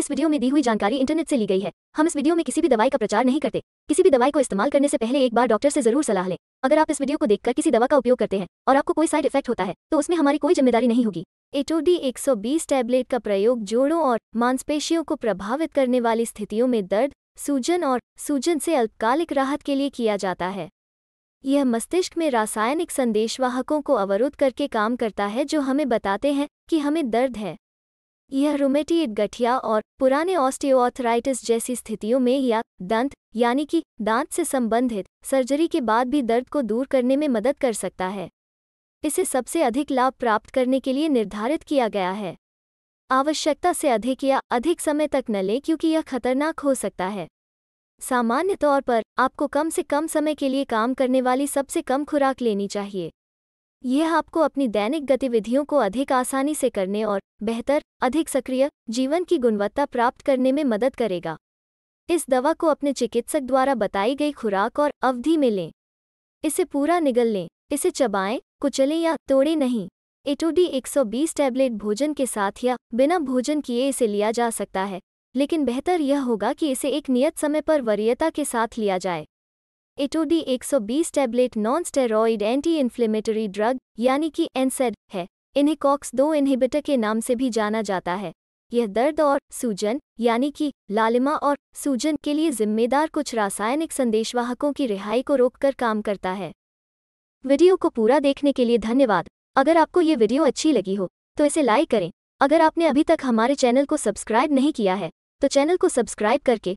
इस वीडियो में दी हुई जानकारी इंटरनेट से ली गई है हम इस वीडियो में किसी भी दवाई का प्रचार नहीं करते किसी भी दवाई को इस्तेमाल करने से पहले एक बार डॉक्टर से जरूर सलाह लें अगर आप इस वीडियो को देखकर किसी दवा का उपयोग करते हैं और आपको कोई साइड इफेक्ट होता है तो उसमें हमारी कोई जिम्मेदारी नहीं होगी एटोडी एक टैबलेट का प्रयोग जोड़ों और मांसपेशियों को प्रभावित करने वाली स्थितियों में दर्द सूजन और सूजन से अल्पकालिक राहत के लिए किया जाता है यह मस्तिष्क में रासायनिक संदेशवाहकों को अवरुद्ध करके काम करता है जो हमें बताते हैं कि हमें दर्द है यह रोमेटिड गठिया और पुराने ऑस्टियोआर्थराइटिस जैसी स्थितियों में या दंत यानी कि दांत से संबंधित सर्जरी के बाद भी दर्द को दूर करने में मदद कर सकता है इसे सबसे अधिक लाभ प्राप्त करने के लिए निर्धारित किया गया है आवश्यकता से अधिक या अधिक समय तक न लें क्योंकि यह खतरनाक हो सकता है सामान्य तौर पर आपको कम से कम समय के लिए काम करने वाली सबसे कम खुराक लेनी चाहिए यह आपको अपनी दैनिक गतिविधियों को अधिक आसानी से करने और बेहतर अधिक सक्रिय जीवन की गुणवत्ता प्राप्त करने में मदद करेगा इस दवा को अपने चिकित्सक द्वारा बताई गई खुराक और अवधि में लें इसे पूरा निगल लें इसे चबाएं कुचलें या तोड़ें नहीं एटोडी 120 टैबलेट भोजन के साथ या बिना भोजन किए इसे लिया जा सकता है लेकिन बेहतर यह होगा कि इसे एक नियत समय पर वरीयता के साथ लिया जाए एटोडी 120 tablet non steroid anti inflammatory drug यानी कि एनसेड है इन्हें कॉक्स दो इनहिबिटर के नाम से भी जाना जाता है यह दर्द और सूजन यानी कि लालिमा और सूजन के लिए जिम्मेदार कुछ रासायनिक संदेशवाहकों की रिहाई को रोककर काम करता है वीडियो को पूरा देखने के लिए धन्यवाद अगर आपको ये वीडियो अच्छी लगी हो तो इसे लाइक करें अगर आपने अभी तक हमारे चैनल को सब्सक्राइब नहीं किया है तो चैनल को सब्सक्राइब करके